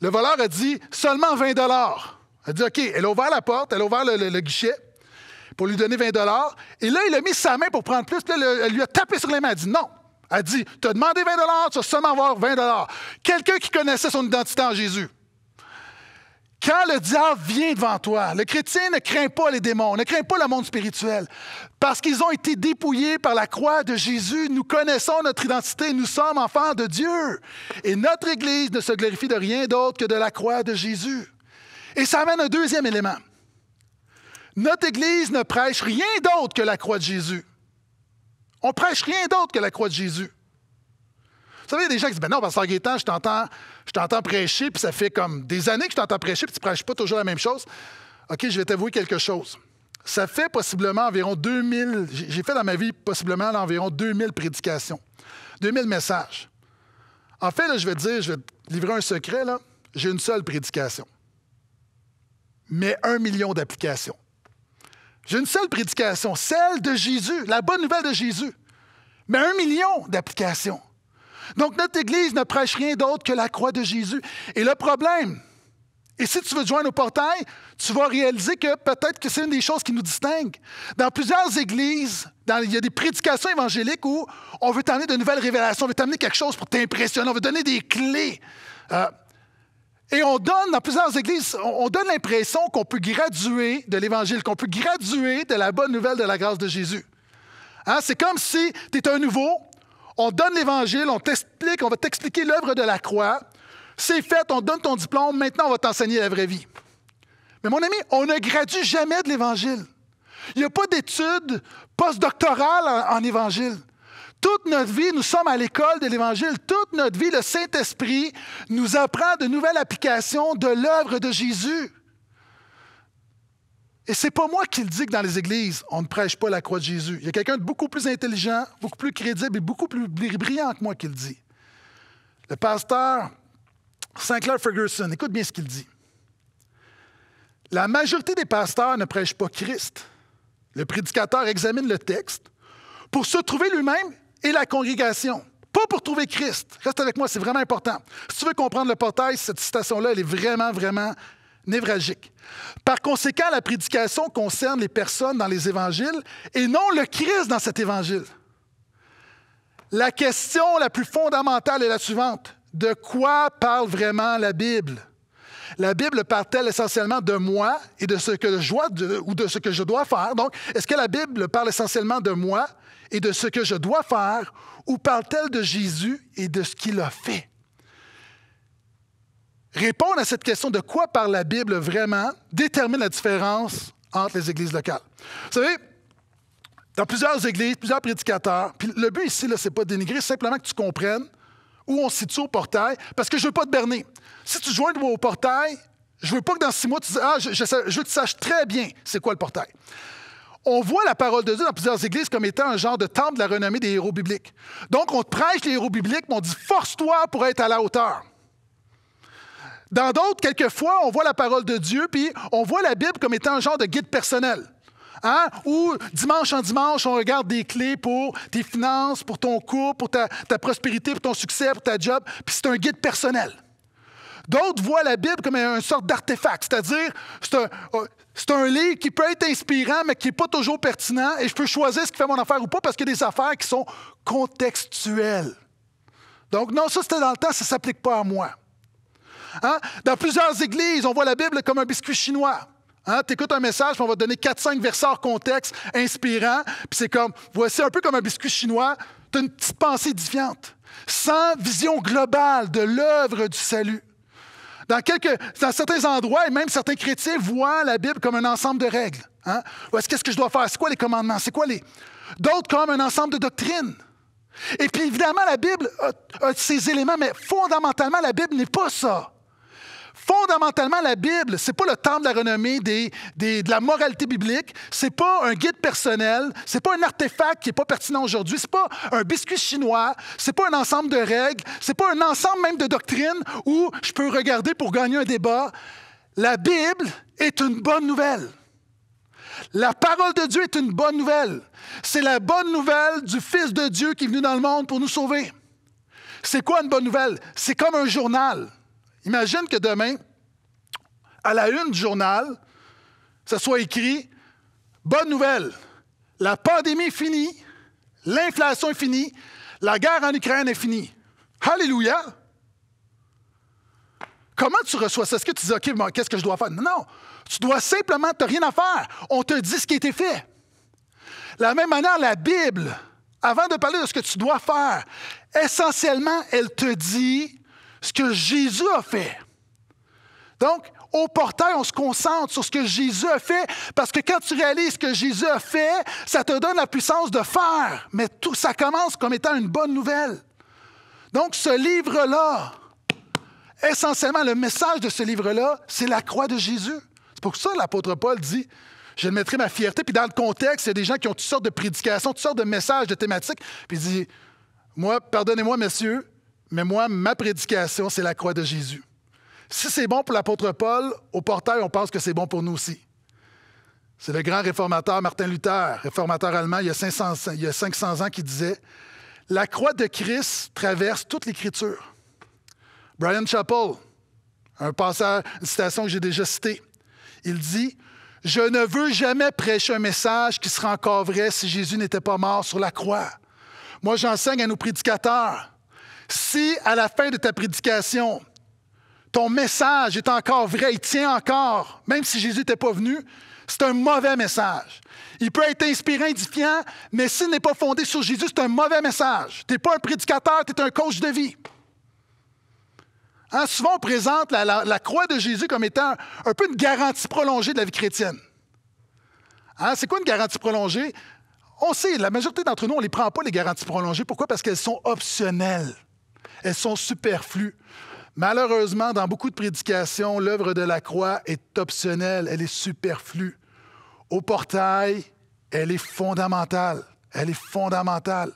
Le voleur a dit seulement 20 Elle a dit OK. Elle a ouvert la porte, elle a ouvert le guichet, pour lui donner 20 Et là, il a mis sa main pour prendre plus. Puis elle lui a tapé sur les mains. Elle a dit non. Elle a dit Tu as demandé 20 tu vas seulement avoir 20 Quelqu'un qui connaissait son identité en Jésus. Quand le diable vient devant toi, le chrétien ne craint pas les démons, ne craint pas le monde spirituel, parce qu'ils ont été dépouillés par la croix de Jésus. Nous connaissons notre identité, nous sommes enfants de Dieu. Et notre Église ne se glorifie de rien d'autre que de la croix de Jésus. Et ça amène un deuxième élément. Notre Église ne prêche rien d'autre que la croix de Jésus. On prêche rien d'autre que la croix de Jésus. Vous savez, il y a des gens qui disent Ben non, Pasteur Gaétan, je t'entends, je t'entends prêcher, puis ça fait comme des années que je t'entends prêcher, puis tu ne prêches pas toujours la même chose. OK, je vais t'avouer quelque chose. Ça fait possiblement environ 2000, j'ai fait dans ma vie possiblement environ 2000 prédications, 2000 messages. En fait, je vais te dire, je vais te livrer un secret, là. j'ai une seule prédication, mais un million d'applications. J'ai une seule prédication, celle de Jésus, la bonne nouvelle de Jésus, mais un million d'applications. Donc notre Église ne prêche rien d'autre que la croix de Jésus. Et le problème, et si tu veux joindre nos portail, tu vas réaliser que peut-être que c'est une des choses qui nous distingue. Dans plusieurs églises, dans, il y a des prédications évangéliques où on veut t'amener de nouvelles révélations, on veut t'amener quelque chose pour t'impressionner, on veut donner des clés. Euh, et on donne, dans plusieurs églises, on donne l'impression qu'on peut graduer de l'Évangile, qu'on peut graduer de la bonne nouvelle de la grâce de Jésus. Hein, c'est comme si tu étais un nouveau, on donne l'Évangile, on t'explique, on va t'expliquer l'œuvre de la croix. C'est fait, on donne ton diplôme, maintenant on va t'enseigner la vraie vie. Mais mon ami, on ne gradue jamais de l'Évangile. Il n'y a pas d'études postdoctorales en Évangile. Toute notre vie, nous sommes à l'école de l'Évangile. Toute notre vie, le Saint-Esprit nous apprend de nouvelles applications de l'œuvre de Jésus. Et c'est pas moi qui le dis que dans les églises, on ne prêche pas la croix de Jésus. Il y a quelqu'un de beaucoup plus intelligent, beaucoup plus crédible et beaucoup plus brillant que moi qui le dit. Le pasteur Sinclair Ferguson, écoute bien ce qu'il dit. La majorité des pasteurs ne prêchent pas Christ. Le prédicateur examine le texte pour se trouver lui-même et la congrégation. Pas pour trouver Christ. Reste avec moi, c'est vraiment important. Si tu veux comprendre le portail, cette citation-là, elle est vraiment, vraiment névralgique. Par conséquent, la prédication concerne les personnes dans les évangiles et non le Christ dans cet évangile. La question la plus fondamentale est la suivante. De quoi parle vraiment la Bible? La Bible parle-t-elle essentiellement de moi et de ce que je dois, ou de ce que je dois faire? Donc, est-ce que la Bible parle essentiellement de moi et de ce que je dois faire ou parle-t-elle de Jésus et de ce qu'il a fait? Répondre à cette question de quoi parle la Bible vraiment détermine la différence entre les églises locales. Vous savez, dans plusieurs églises, plusieurs prédicateurs, puis le but ici, ce n'est pas de dénigrer, c'est simplement que tu comprennes où on se situe au portail, parce que je ne veux pas te berner. Si tu joins au portail, je ne veux pas que dans six mois, tu dises Ah, je, je, je veux très bien c'est quoi le portail on voit la parole de Dieu dans plusieurs églises comme étant un genre de temple de la renommée des héros bibliques. Donc, on te prêche les héros bibliques, mais on dit force-toi pour être à la hauteur. Dans d'autres, quelquefois, on voit la parole de Dieu, puis on voit la Bible comme étant un genre de guide personnel. Hein? Ou dimanche en dimanche, on regarde des clés pour tes finances, pour ton cours, pour ta, ta prospérité, pour ton succès, pour ta job, puis c'est un guide personnel. D'autres voient la Bible comme une sorte d'artefact, c'est-à-dire oh, c'est un, livre qui peut être inspirant, mais qui n'est pas toujours pertinent, et je peux choisir ce qui fait mon affaire ou pas, parce qu'il y a des affaires qui sont contextuelles. Donc, non, ça c'était dans le temps, ça ne s'applique pas à moi. Hein? Dans plusieurs églises, on voit la Bible comme un biscuit chinois. Hein? Tu écoutes un message, puis on va te donner 4-5 versets hors contexte, inspirants, puis c'est comme, voici un peu comme un biscuit chinois, tu as une petite pensée diviante, sans vision globale de l'œuvre du salut. Dans, certains endroits, et même certains chrétiens voient la Bible comme un ensemble de règles. Hein. Qu'est-ce que je dois faire? C'est quoi les commandements? C'est quoi les... D'autres comme un ensemble de doctrines. Et puis évidemment, la Bible a ses éléments, mais fondamentalement, la Bible n'est pas ça. Fondamentalement, la Bible, c'est pas le temple de la renommée des, de la moralité biblique, c'est pas un guide personnel, c'est pas un artefact qui n'est pas pertinent aujourd'hui, c'est pas un biscuit chinois, c'est pas un ensemble de règles, c'est pas un ensemble même de doctrines où je peux regarder pour gagner un débat. La Bible est une bonne nouvelle. La parole de Dieu est une bonne nouvelle. C'est la bonne nouvelle du Fils de Dieu qui est venu dans le monde pour nous sauver. C'est quoi une bonne nouvelle? C'est comme un journal. Imagine que demain, à la une du journal, ça soit écrit Bonne nouvelle, la pandémie est finie, l'inflation est finie, la guerre en Ukraine est finie. Alléluia! Comment tu reçois ça? Est-ce que tu dis, OK, qu'est-ce que je dois faire? Non, Tu dois simplement, tu n'as rien à faire. On te dit ce qui a été fait. La même manière, la Bible, avant de parler de ce que tu dois faire, essentiellement, elle te dit ce que Jésus a fait. Donc, au portail, on se concentre sur ce que Jésus a fait, parce que quand tu réalises ce que Jésus a fait, ça te donne la puissance de faire. Mais tout ça commence comme étant une bonne nouvelle. Donc, ce livre-là, essentiellement, le message de ce livre-là, c'est la croix de Jésus. C'est pour ça que l'apôtre Paul dit Je mettrai ma fierté. Puis dans le contexte, il y a des gens qui ont toutes sortes de prédications, toutes sortes de messages, de thématiques. Puis il dit Moi, pardonnez-moi, messieurs, mais moi, ma prédication, c'est la croix de Jésus. Si c'est bon pour l'apôtre Paul, au portail, on pense que c'est bon pour nous aussi. C'est le grand réformateur Martin Luther, réformateur allemand, il y a 500, ans, qui disait La croix de Christ traverse toute l'Écriture. Brian Chappell, un passage, une citation que j'ai déjà citée, il dit Je ne veux jamais prêcher un message qui serait encore vrai si Jésus n'était pas mort sur la croix. Moi, j'enseigne à nos prédicateurs si à la fin de ta prédication, ton message est encore vrai, il tient encore, même si Jésus n'était pas venu, c'est un mauvais message. Il peut être inspirant, édifiant, mais s'il n'est pas fondé sur Jésus, c'est un mauvais message. Tu n'es pas un prédicateur, tu es un coach de vie. Hein, souvent, on présente la, croix de Jésus comme étant un, peu une garantie prolongée de la vie chrétienne. Hein, c'est quoi une garantie prolongée? On sait, la majorité d'entre nous, on ne les prend pas, les garanties prolongées. Pourquoi? Parce qu'elles sont optionnelles elles sont superflues. Malheureusement, dans beaucoup de prédications, l'œuvre de la croix est optionnelle, elle est superflue. Au portail, elle est fondamentale. Elle est fondamentale.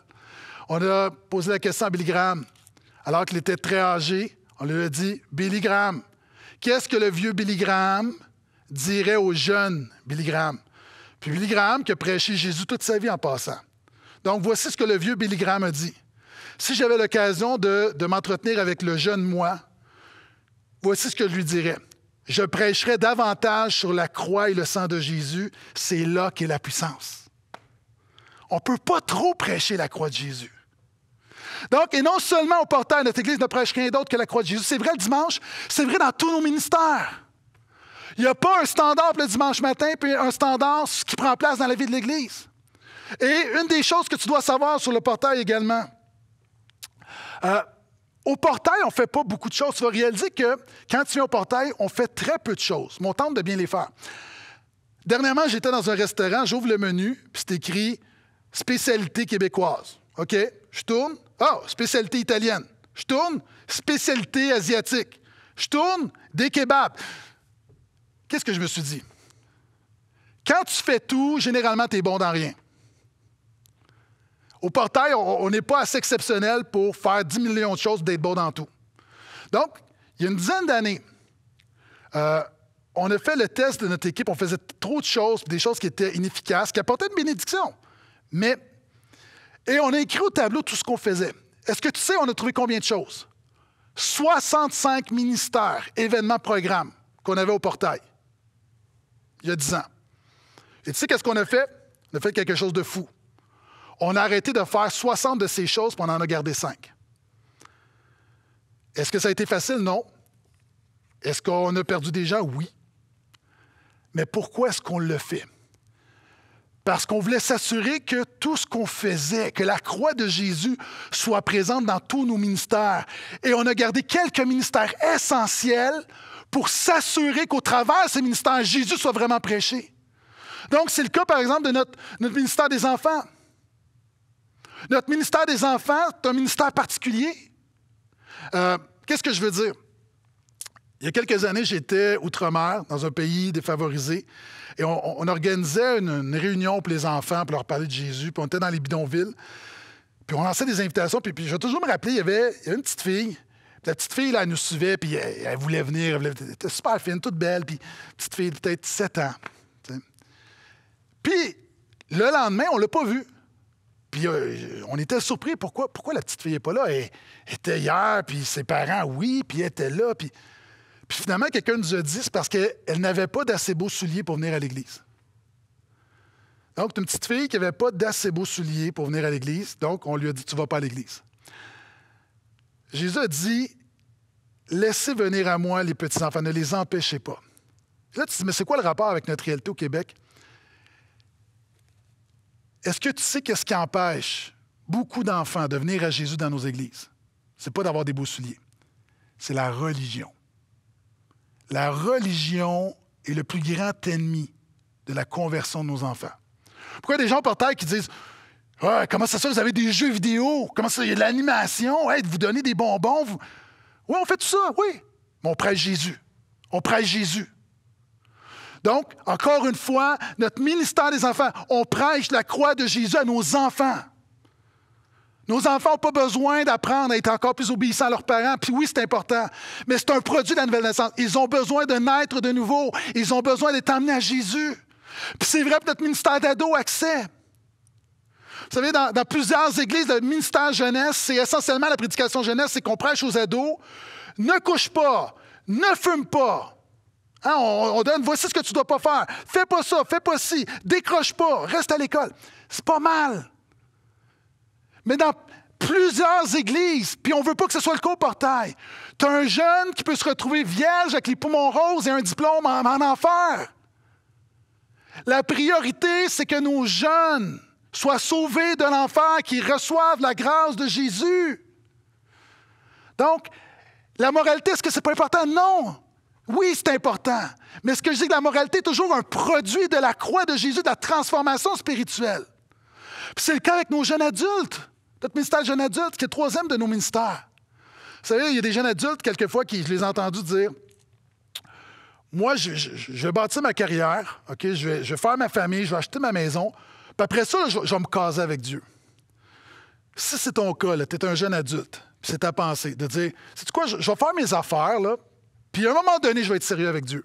On a posé la question à Billy Graham, alors qu'il était très âgé. On lui a dit Billy Graham, qu'est-ce que le vieux Billy Graham dirait au jeune Billy Graham Puis Billy Graham qui a prêché Jésus toute sa vie en passant. Donc voici ce que le vieux Billy Graham a dit si j'avais l'occasion de, m'entretenir avec le jeune moi, voici ce que je lui dirais. Je prêcherais davantage sur la croix et le sang de Jésus. C'est là qu'est la puissance. On ne peut pas trop prêcher la croix de Jésus. Donc, et non seulement au portail, notre Église ne prêche rien d'autre que la croix de Jésus. C'est vrai le dimanche, c'est vrai dans tous nos ministères. Il n'y a pas un standard le dimanche matin, puis un standard qui prend place dans la vie de l'Église. Et une des choses que tu dois savoir sur le portail également, euh, au portail, on ne fait pas beaucoup de choses. Tu vas réaliser que quand tu viens au portail, on fait très peu de choses. Mais on tente de bien les faire. Dernièrement, j'étais dans un restaurant, j'ouvre le menu, puis c'est écrit spécialité québécoise. OK? Je tourne. Ah, oh, spécialité italienne. Je tourne. Spécialité asiatique. Je tourne. Des kebabs. Qu'est-ce que je me suis dit? Quand tu fais tout, généralement, tu es bon dans rien. Au portail, on n'est pas assez exceptionnel pour faire 10 millions de choses d'être bon dans tout. Donc, il y a une dizaine d'années, euh, on a fait le test de notre équipe. On faisait trop de choses, des choses qui étaient inefficaces, qui apportaient une bénédiction. Mais, et on a écrit au tableau tout ce qu'on faisait. Est-ce que tu sais, on a trouvé combien de choses? 65 ministères, événements, programmes qu'on avait au portail il y a 10 ans. Et tu sais qu'est-ce qu'on a fait? On a fait quelque chose de fou on a arrêté de faire 60 de ces choses, puis on en a gardé 5. Est-ce que ça a été facile? Non. Est-ce qu'on a perdu déjà Oui. Mais pourquoi est-ce qu'on le fait? Parce qu'on voulait s'assurer que tout ce qu'on faisait, que la croix de Jésus soit présente dans tous nos ministères. Et on a gardé quelques ministères essentiels pour s'assurer qu'au travers de ces ministères, Jésus soit vraiment prêché. Donc, c'est le cas, par exemple, de notre ministère des enfants. Notre ministère des enfants c'est un ministère particulier. Euh, qu'est-ce que je veux dire? Il y a quelques années, j'étais outre-mer, dans un pays défavorisé, et on, organisait une, réunion pour les enfants, pour leur parler de Jésus, puis on était dans les bidonvilles, puis on lançait des invitations, puis, je vais toujours me rappeler, il y avait, une petite fille, la petite fille, elle nous suivait, puis elle, voulait venir, elle, était super fine, toute belle, puis petite fille, peut-être 7 ans. Puis le lendemain, on l'a pas vue. Puis euh, on était surpris. Pourquoi, pourquoi la petite fille n'est pas là? Elle, était hier, puis ses parents, oui, puis elle était là. Puis, finalement, quelqu'un nous a dit c'est parce qu'elle n'avait pas d'assez beaux souliers pour venir à l'église. Donc, une petite fille qui n'avait pas d'assez beaux souliers pour venir à l'église. Donc, on lui a dit Tu ne vas pas à l'église. Jésus a dit Laissez venir à moi les petits-enfants, ne les empêchez pas. Là, tu dis Mais c'est quoi le rapport avec notre réalité au Québec? Est-ce que tu sais qu'est-ce qui empêche beaucoup d'enfants de venir à Jésus dans nos églises? C'est pas d'avoir des beaux souliers. C'est la religion. La religion est le plus grand ennemi de la conversion de nos enfants. Pourquoi des gens par terre qui disent ah, Comment ça, fait vous avez des jeux vidéo Comment ça, il y a de l'animation Vous donnez des bonbons Oui, on fait tout ça, oui. Mais on prêche Jésus. On prêche Jésus. Donc, encore une fois, notre ministère des enfants, on prêche la croix de Jésus à nos enfants. Nos enfants n'ont pas besoin d'apprendre à être encore plus obéissants à leurs parents. Puis oui, c'est important, mais c'est un produit de la nouvelle naissance. Ils ont besoin de naître de nouveau. Ils ont besoin d'être amenés à Jésus. Puis c'est vrai que notre ministère d'ado accès. Vous savez, dans, dans, plusieurs églises, le ministère jeunesse, c'est essentiellement la prédication jeunesse, c'est qu'on prêche aux ados, ne couche pas, ne fume pas, Hein, on, donne, voici ce que tu ne dois pas faire. Fais pas ça, fais pas ci, décroche pas, reste à l'école. C'est pas mal. Mais dans plusieurs églises, puis on ne veut pas que ce soit le co-portail, tu as un jeune qui peut se retrouver vierge avec les poumons roses et un diplôme en, en enfer. La priorité, c'est que nos jeunes soient sauvés de l'enfer, qu'ils reçoivent la grâce de Jésus. Donc, la moralité, est-ce que n'est pas important? Non! Oui, c'est important. Mais ce que je dis que la moralité est toujours un produit de la croix de Jésus, de la transformation spirituelle. c'est le cas avec nos jeunes adultes. Notre ministère jeune adulte, qui est le troisième de nos ministères. Vous savez, il y a des jeunes adultes, quelquefois, qui, je les ai entendus dire Moi, je, vais bâtir ma carrière, OK, je vais, faire ma famille, je vais acheter ma maison, puis après ça, je, vais me caser avec Dieu. Si c'est ton cas, tu es un jeune adulte, c'est ta pensée, de dire C'est quoi, je, vais faire mes affaires, là, puis à un moment donné, je vais être sérieux avec Dieu.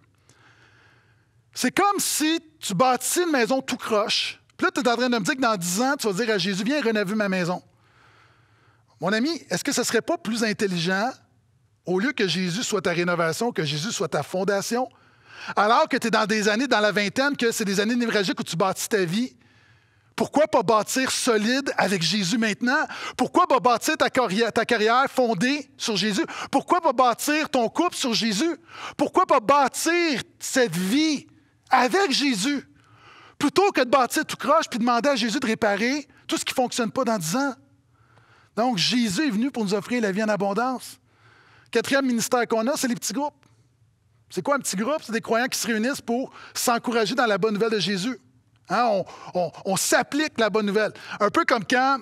C'est comme si tu bâtis une maison tout croche. Puis là, tu es en train de me dire que dans dix ans, tu vas dire à Jésus, viens rénover ma maison. Mon ami, est-ce que ce ne serait pas plus intelligent, au lieu que Jésus soit ta rénovation, que Jésus soit ta fondation, alors que tu es dans des années, dans la vingtaine, que c'est des années névralgiques où tu bâtis ta vie, pourquoi pas bâtir solide avec Jésus maintenant? Pourquoi pas bâtir ta carrière, fondée sur Jésus? Pourquoi pas bâtir ton couple sur Jésus? Pourquoi pas bâtir cette vie avec Jésus? Plutôt que de bâtir tout croche puis demander à Jésus de réparer tout ce qui ne fonctionne pas dans dix ans. Donc, Jésus est venu pour nous offrir la vie en abondance. Quatrième ministère qu'on a, c'est les petits groupes. C'est quoi un petit groupe? C'est des croyants qui se réunissent pour s'encourager dans la bonne nouvelle de Jésus. Hein? On, s'applique la bonne nouvelle. Un peu comme quand,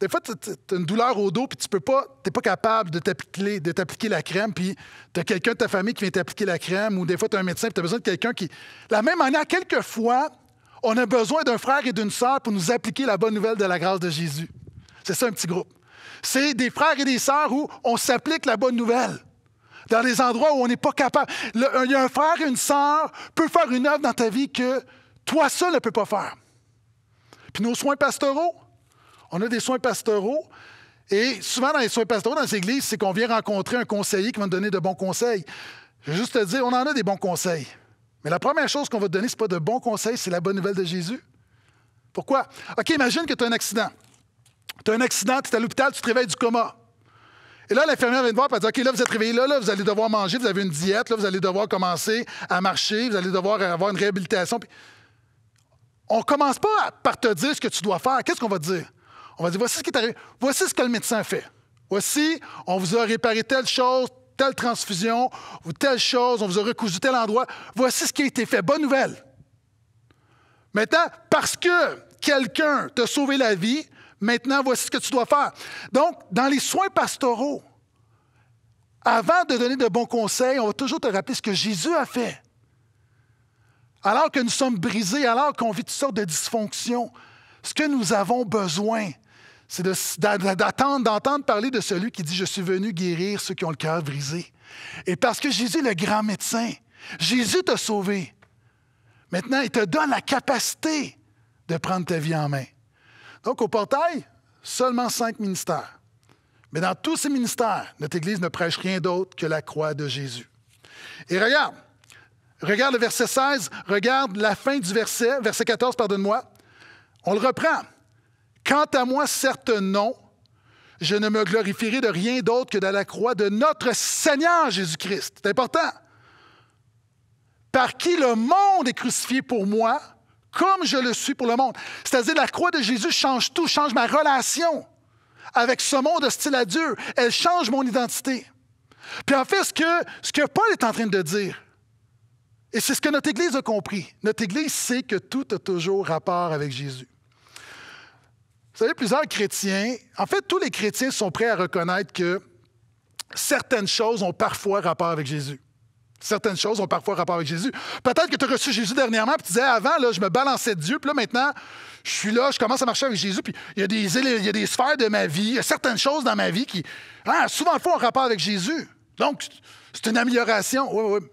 des fois, tu as une douleur au dos, puis tu peux pas, pas capable de t'appliquer, de t'appliquer la crème, puis tu as quelqu'un de ta famille qui vient t'appliquer la crème, ou des fois, tu as un médecin, puis tu as besoin de quelqu'un qui. La même manière, quelquefois, on a besoin d'un frère et d'une sœur pour nous appliquer la bonne nouvelle de la grâce de Jésus. C'est ça, un petit groupe. C'est des frères et des sœurs où on s'applique la bonne nouvelle dans les endroits où on n'est pas capable. il y a un frère et une sœur peut faire une œuvre dans ta vie que toi seul ne peut pas faire. Puis nos soins pastoraux, on a des soins pastoraux. Et souvent, dans les soins pastoraux, dans les églises, c'est qu'on vient rencontrer un conseiller qui va nous donner de bons conseils. Je vais juste te dire, on en a des bons conseils. Mais la première chose qu'on va te donner, ce n'est pas de bons conseils, c'est la bonne nouvelle de Jésus. Pourquoi? OK, imagine que tu as un accident. Tu as un accident, tu es à l'hôpital, tu te réveilles du coma. Et là, l'infirmière vient te voir et dit OK, là, vous êtes réveillé, là, là, vous allez devoir manger, vous avez une diète, là, vous allez devoir commencer à marcher, vous allez devoir avoir une réhabilitation on commence pas par te dire ce que tu dois faire. Qu'est-ce qu'on va dire? On va dire, voici ce qui est arrivé. Voici ce que le médecin a fait. Voici, on vous a réparé telle chose, telle transfusion ou telle chose, on vous a recousu tel endroit. Voici ce qui a été fait. Bonne nouvelle. Maintenant, parce que quelqu'un t'a sauvé la vie, maintenant, voici ce que tu dois faire. Donc, dans les soins pastoraux, avant de donner de bons conseils, on va toujours te rappeler ce que Jésus a fait alors que nous sommes brisés, alors qu'on vit toutes sortes de dysfonctions, ce que nous avons besoin, c'est d'attendre, d'entendre parler de celui qui dit Je suis venu guérir ceux qui ont le cœur brisé. Et parce que Jésus est le grand médecin, Jésus t'a sauvé. Maintenant, il te donne la capacité de prendre ta vie en main. Donc, au portail, seulement cinq ministères. Mais dans tous ces ministères, notre Église ne prêche rien d'autre que la croix de Jésus. Et regarde, Regarde le verset 16, regarde la fin du verset, verset 14, pardonne-moi. On le reprend. Quant à moi, certes non, je ne me glorifierai de rien d'autre que de la croix de notre Seigneur Jésus-Christ. C'est important. Par qui le monde est crucifié pour moi, comme je le suis pour le monde. C'est-à-dire la croix de Jésus change tout, change ma relation avec ce monde hostile à Dieu. Elle change mon identité. Puis en fait, ce que, ce que Paul est en train de dire, et c'est ce que notre Église a compris. Notre Église sait que tout a toujours rapport avec Jésus. Vous savez, plusieurs chrétiens, en fait, tous les chrétiens sont prêts à reconnaître que certaines choses ont parfois rapport avec Jésus. Certaines choses ont parfois rapport avec Jésus. Peut-être que tu as reçu Jésus dernièrement, puis tu disais avant, là, je me balançais de Dieu, puis là maintenant, je suis là, je commence à marcher avec Jésus, puis il y a des, il y a des sphères de ma vie, il y a certaines choses dans ma vie qui, ah, souvent, font un rapport avec Jésus. Donc, c'est une amélioration. Oui, oui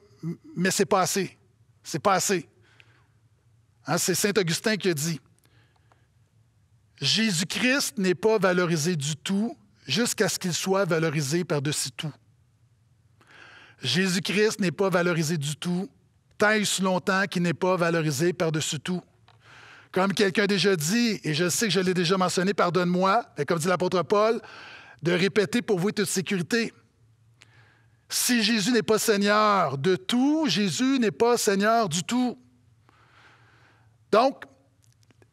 mais c'est pas assez. C'est pas assez. Hein, c'est Saint-Augustin qui a dit Jésus-Christ n'est pas valorisé du tout jusqu'à ce qu'il soit valorisé par-dessus tout. Jésus-Christ n'est pas valorisé du tout tant et longtemps qu'il n'est pas valorisé par-dessus tout. Comme quelqu'un a déjà dit, et je sais que je l'ai déjà mentionné, pardonne-moi, mais comme dit l'apôtre Paul, de répéter pour vous toute sécurité. Si Jésus n'est pas Seigneur de tout, Jésus n'est pas Seigneur du tout. Donc,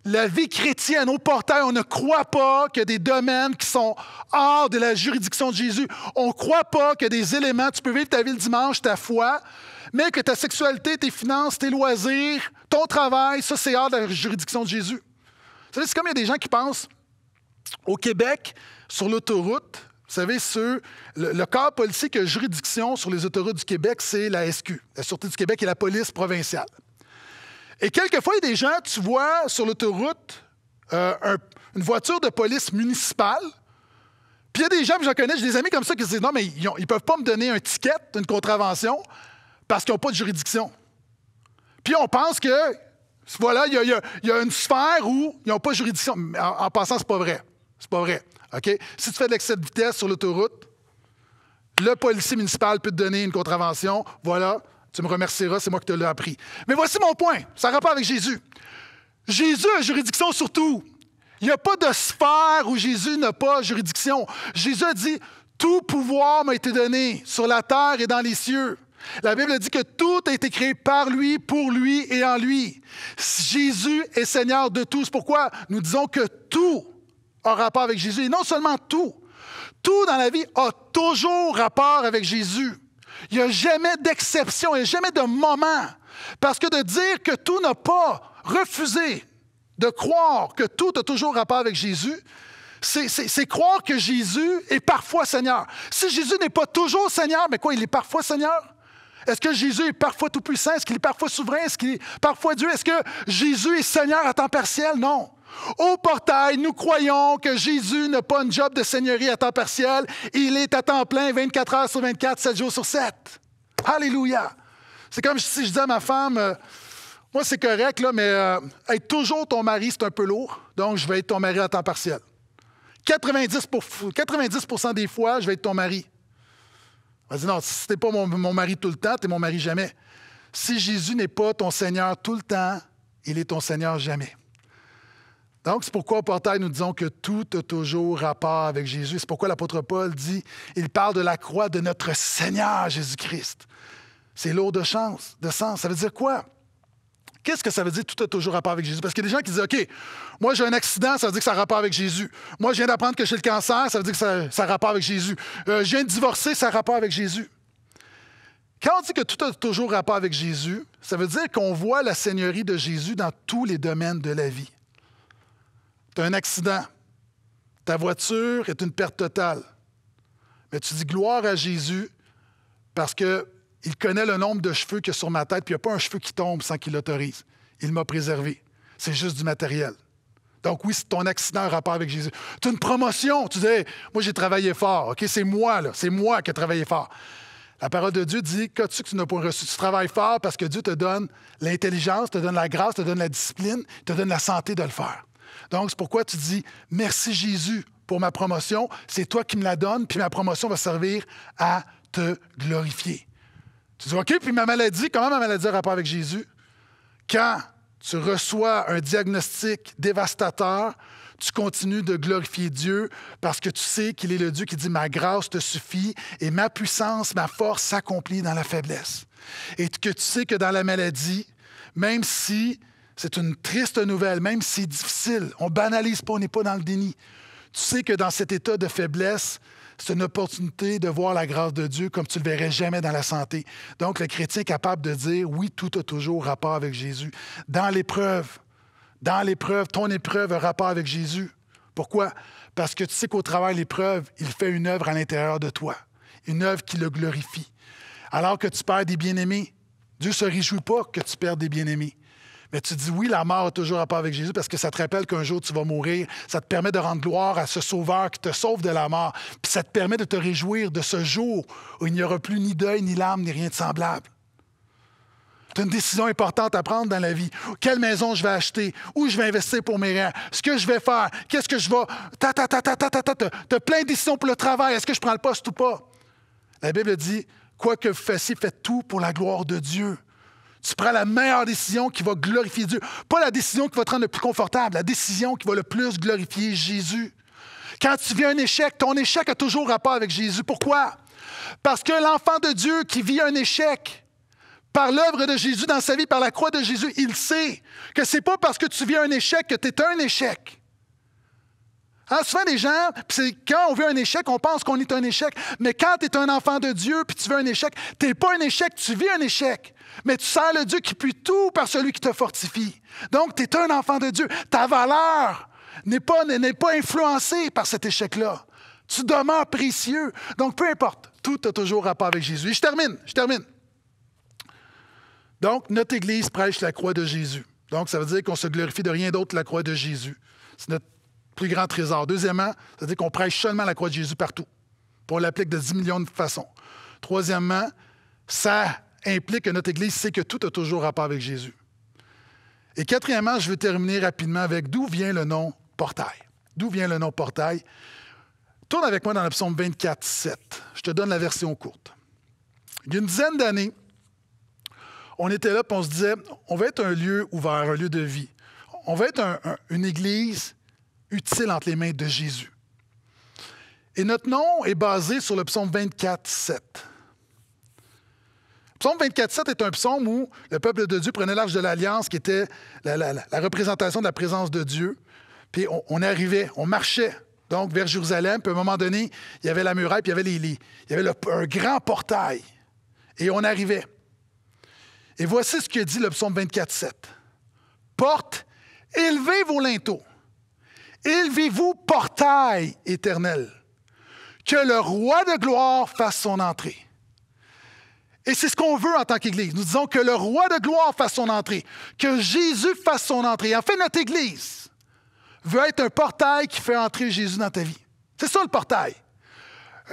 la vie chrétienne au portail, on ne croit pas qu'il y a des domaines qui sont hors de la juridiction de Jésus. On ne croit pas qu'il y a des éléments, tu peux vivre ta vie le dimanche, ta foi, mais que ta sexualité, tes finances, tes loisirs, ton travail, ça, c'est hors de la juridiction de Jésus. c'est comme il y a des gens qui pensent au Québec, sur l'autoroute, vous savez, le, le, corps policier qui a juridiction sur les autoroutes du Québec, c'est la SQ, la Sûreté du Québec et la police provinciale. Et quelquefois, il y a des gens, tu vois sur l'autoroute euh, une voiture de police municipale. Puis il y a des gens, j'en connais, j'ai des amis comme ça qui se disent Non, mais ils ne peuvent pas me donner un ticket, une contravention, parce qu'ils n'ont pas de juridiction. Puis on pense que, voilà, il y, a, une sphère où ils n'ont pas de juridiction. En, en passant, n'est pas vrai. C'est pas vrai. Si tu fais de l'excès de vitesse sur l'autoroute, le policier municipal peut te donner une contravention. Voilà, tu me remercieras, c'est moi qui te l'ai appris. Mais voici mon point. Ça rapport avec Jésus. Jésus a juridiction sur tout. Il n'y a pas de sphère où Jésus n'a pas juridiction. Jésus a dit Tout pouvoir m'a été donné sur la terre et dans les cieux. La Bible dit que tout a été créé par lui, pour lui et en lui. Jésus est Seigneur de tous. Pourquoi nous disons que tout rapport avec Jésus. Et non seulement tout, tout dans la vie a toujours rapport avec Jésus. Il n'y a jamais d'exception, il n'y a jamais de moment. Parce que de dire que tout n'a pas refusé de croire que tout a toujours rapport avec Jésus, c'est croire que Jésus est parfois Seigneur. Si Jésus n'est pas toujours Seigneur, mais quoi, il est parfois Seigneur? Est-ce que Jésus est parfois tout-puissant? Est-ce qu'il est parfois souverain? Est-ce qu'il est parfois Dieu? Est-ce que Jésus est Seigneur à temps partiel? Non. Au portail, nous croyons que Jésus n'a pas un job de seigneurie à temps partiel. Il est à temps plein 24 heures sur 24, 7 jours sur 7. Alléluia. C'est comme si je disais à ma femme, euh, moi c'est correct, là, mais euh, être toujours ton mari, c'est un peu lourd, donc je vais être ton mari à temps partiel. 90, des fois, je vais être ton mari. Vas-y, non, si tu n'es pas mon, mari tout le temps, tu es mon mari jamais. Si Jésus n'est pas ton Seigneur tout le temps, il est ton Seigneur jamais. Donc, c'est pourquoi au portail, nous disons que tout a toujours rapport avec Jésus. C'est pourquoi l'apôtre Paul dit, il parle de la croix de notre Seigneur Jésus-Christ. C'est lourd de, chance, de sens. Ça veut dire quoi? Qu'est-ce que ça veut dire tout a toujours rapport avec Jésus? Parce qu'il y a des gens qui disent, OK, moi j'ai un accident, ça veut dire que ça a rapport avec Jésus. Moi je viens d'apprendre que j'ai le cancer, ça veut dire que ça, a rapport avec Jésus. Euh, je viens de divorcer, ça a rapport avec Jésus. Quand on dit que tout a toujours rapport avec Jésus, ça veut dire qu'on voit la Seigneurie de Jésus dans tous les domaines de la vie tu as un accident, ta voiture est une perte totale. Mais tu dis gloire à Jésus parce qu'il connaît le nombre de cheveux qu'il y a sur ma tête, puis il n'y a pas un cheveu qui tombe sans qu'il l'autorise. Il m'a préservé. C'est juste du matériel. Donc oui, c'est ton accident en rapport avec Jésus. C'est une promotion. Tu dis, moi j'ai travaillé fort. Ok, C'est moi, là. C'est moi qui ai travaillé fort. La parole de Dieu dit, qu'as-tu que tu n'as pas reçu? Tu travailles fort parce que Dieu te donne l'intelligence, te donne la grâce, te donne la discipline, te donne la santé de le faire. Donc, c'est pourquoi tu dis merci Jésus pour ma promotion. C'est toi qui me la donnes, puis ma promotion va servir à te glorifier. Tu dis OK, puis ma maladie, comment ma maladie a rapport avec Jésus? Quand tu reçois un diagnostic dévastateur, tu continues de glorifier Dieu parce que tu sais qu'il est le Dieu qui dit ma grâce te suffit et ma puissance, ma force s'accomplit dans la faiblesse. Et que tu sais que dans la maladie, même si c'est une triste nouvelle, même si c'est difficile. On banalise pas, on n'est pas dans le déni. Tu sais que dans cet état de faiblesse, c'est une opportunité de voir la grâce de Dieu comme tu ne le verrais jamais dans la santé. Donc, le chrétien est capable de dire, oui, tout a toujours rapport avec Jésus. Dans l'épreuve, dans l'épreuve, ton épreuve a rapport avec Jésus. Pourquoi? Parce que tu sais qu'au travers de l'épreuve, il fait une œuvre à l'intérieur de toi, une œuvre qui le glorifie. Alors que tu perds des bien-aimés, Dieu ne se réjouit pas que tu perds des bien-aimés. Mais tu dis oui, la mort a toujours rapport avec Jésus parce que ça te rappelle qu'un jour tu vas mourir. Ça te permet de rendre gloire à ce Sauveur qui te sauve de la mort. Puis ça te permet de te réjouir de ce jour où il n'y aura plus ni deuil, ni larmes, ni rien de semblable. C'est une décision importante à prendre dans la vie. Quelle maison je vais acheter? Où je vais investir pour mes rêves? Ce que je vais faire? Qu'est-ce que je vais. Ta, ta, ta, ta, ta, ta, ta. T'as plein de décisions pour le travail. Est-ce que je prends le poste ou pas? La Bible dit Quoi que vous fassiez, faites tout pour la gloire de Dieu. Tu prends la meilleure décision qui va glorifier Dieu. Pas la décision qui va te rendre le plus confortable, la décision qui va le plus glorifier Jésus. Quand tu vis un échec, ton échec a toujours rapport avec Jésus. Pourquoi? Parce que l'enfant de Dieu qui vit un échec, par l'œuvre de Jésus dans sa vie, par la croix de Jésus, il sait que c'est pas parce que tu vis un échec que tu es un échec. Hein, souvent, les gens, c'est quand on veut un échec, on pense qu'on est un échec. Mais quand tu es un enfant de Dieu puis tu veux un échec, tu n'es pas un échec, tu vis un échec. Mais tu sers le Dieu qui puis tout par celui qui te fortifie. Donc, tu es un enfant de Dieu. Ta valeur n'est pas, n'est pas influencée par cet échec-là. Tu demeures précieux. Donc, peu importe, tout a toujours rapport avec Jésus. Et je termine, je termine. Donc, notre Église prêche la croix de Jésus. Donc, ça veut dire qu'on se glorifie de rien d'autre que la croix de Jésus. C'est notre plus grand trésor. Deuxièmement, c'est-à-dire qu'on prêche seulement la croix de Jésus partout. pour on l'applique de 10 millions de façons. Troisièmement, ça implique que notre Église sait que tout a toujours rapport avec Jésus. Et quatrièmement, je veux terminer rapidement avec d'où vient le nom portail. D'où vient le nom portail? Tourne avec moi dans le 24, 7. Je te donne la version courte. Il y a une dizaine d'années, on était là et on se disait, on va être un lieu ouvert, un lieu de vie. On va être une église utile entre les mains de Jésus. Et notre nom est basé sur le psaume 24, 7. Le psaume 24, 7 est un psaume où le peuple de Dieu prenait l'arche de l'Alliance, qui était la, représentation de la présence de Dieu. Puis on, arrivait, on marchait donc vers Jérusalem. Puis à un moment donné, il y avait la muraille, puis il y avait les lits. Il y avait un grand portail. Et on arrivait. Et voici ce que dit le psaume 24, 7. Porte, élevez vos linteaux. Élevez-vous portail éternel, que le roi de gloire fasse son entrée. Et c'est ce qu'on veut en tant qu'Église. Nous disons que le roi de gloire fasse son entrée, que Jésus fasse son entrée. En fait, notre Église veut être un portail qui fait entrer Jésus dans ta vie. C'est ça le portail.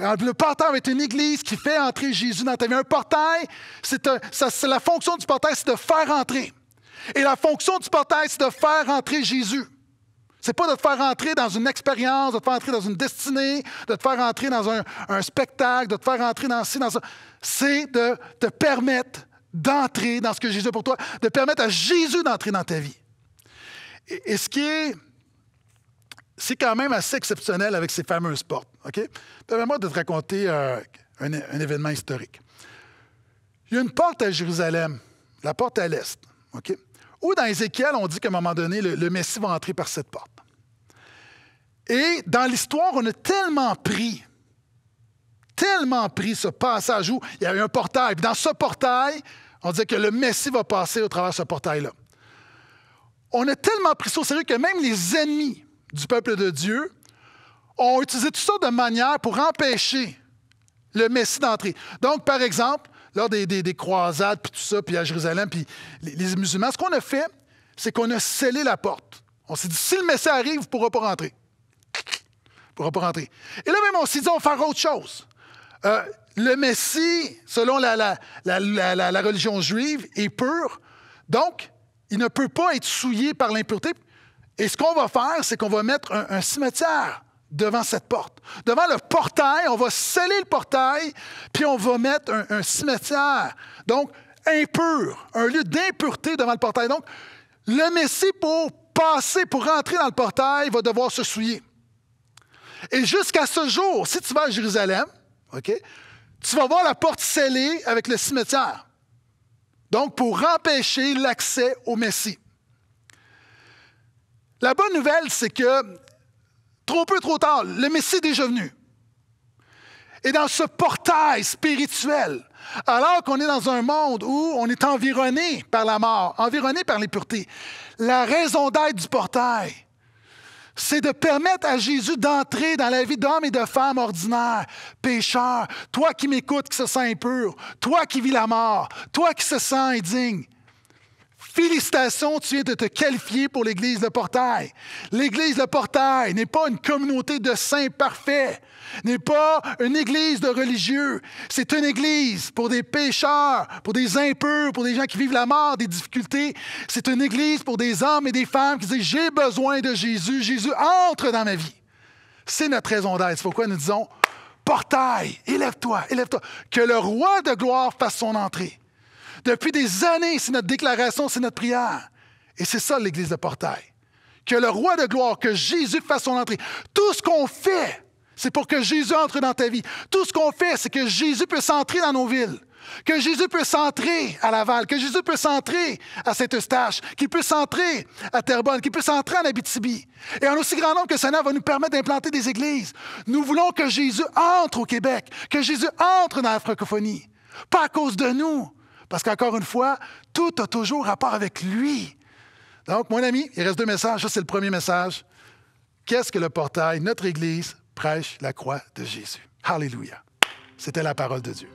Euh, le portail être une église qui fait entrer Jésus dans ta vie. Un portail, c'est la fonction du portail, c'est de faire entrer. Et la fonction du portail, c'est de faire entrer Jésus n'est pas de te faire entrer dans une expérience, de te faire entrer dans une destinée, de te faire entrer dans un, spectacle, de te faire entrer dans ci, dans ça. C'est de te permettre d'entrer dans ce que Jésus a pour toi, de permettre à Jésus d'entrer dans ta vie. Et, ce qui est. C'est quand même assez exceptionnel avec ces fameuses portes. OK? Permets-moi de te raconter euh, un, événement historique. Il y a une porte à Jérusalem, la porte à l'est. OK? Ou dans Ézéchiel, on dit qu'à un moment donné, le, Messie va entrer par cette porte. Et dans l'histoire, on a tellement pris, tellement pris ce passage où il y avait un portail. Puis dans ce portail, on disait que le Messie va passer au travers de ce portail-là. On a tellement pris ça au sérieux que même les ennemis du peuple de Dieu ont utilisé toutes sortes de manières pour empêcher le Messie d'entrer. Donc, par exemple, lors des, croisades, puis tout ça, puis à Jérusalem, puis les, les musulmans, ce qu'on a fait, c'est qu'on a scellé la porte. On s'est dit, si le Messie arrive, vous ne pourrez pas rentrer ne pourra pas rentrer. Et là même, on s'est dit, on va faire autre chose. Euh, le Messie, selon la, religion juive, est pur. Donc, il ne peut pas être souillé par l'impureté. Et ce qu'on va faire, c'est qu'on va mettre un, cimetière devant cette porte. Devant le portail, on va sceller le portail, puis on va mettre un, un cimetière. Donc, impur, un lieu d'impureté devant le portail. Donc, le Messie, pour passer, pour rentrer dans le portail, va devoir se souiller. Et jusqu'à ce jour, si tu vas à Jérusalem, tu vas voir la porte scellée avec le cimetière. Donc, pour empêcher l'accès au Messie. La bonne nouvelle, c'est que trop peu, trop tard, le Messie est déjà venu. Et dans ce portail spirituel, alors qu'on est dans un monde où on est environné par la mort, environné par l'impureté, la raison d'être du portail, c'est de permettre à Jésus d'entrer dans la vie d'hommes et de femmes ordinaires, pécheurs, toi qui m'écoutes, qui se sens impur, toi qui vis la mort, toi qui se sens indigne. Félicitations, tu es de te qualifier pour l'Église de Portail. L'Église de Portail n'est pas une communauté de saints parfaits, n'est pas une Église de religieux. C'est une Église pour des pécheurs, pour des impurs, pour des gens qui vivent la mort, des difficultés. C'est une Église pour des hommes et des femmes qui disent, j'ai besoin de Jésus, Jésus entre dans ma vie. C'est notre raison d'être. C'est pourquoi nous disons, Portail, élève-toi, élève-toi. Que le roi de gloire fasse son entrée. Depuis des années, c'est notre déclaration, c'est notre prière. Et c'est ça l'Église de Portail. Que le roi de gloire, que Jésus fasse son entrée. Tout ce qu'on fait, c'est pour que Jésus entre dans ta vie. Tout ce qu'on fait, c'est que Jésus puisse s'entrer dans nos villes. Que Jésus puisse s'entrer à Laval, que Jésus puisse s'entrer à Saint-Eustache, qu'il puisse s'entrer à Terrebonne, qu'il puisse s'entrer en Abitibi. Et en aussi grand nombre que cela va nous permettre d'implanter des églises. Nous voulons que Jésus entre au Québec, que Jésus entre dans la francophonie. Pas à cause de nous, parce qu'encore une fois, tout a toujours rapport avec lui. Donc, mon ami, il reste deux messages. Ça, c'est le premier message. Qu'est-ce que le portail, notre Église, prêche la croix de Jésus? Alléluia. C'était la parole de Dieu.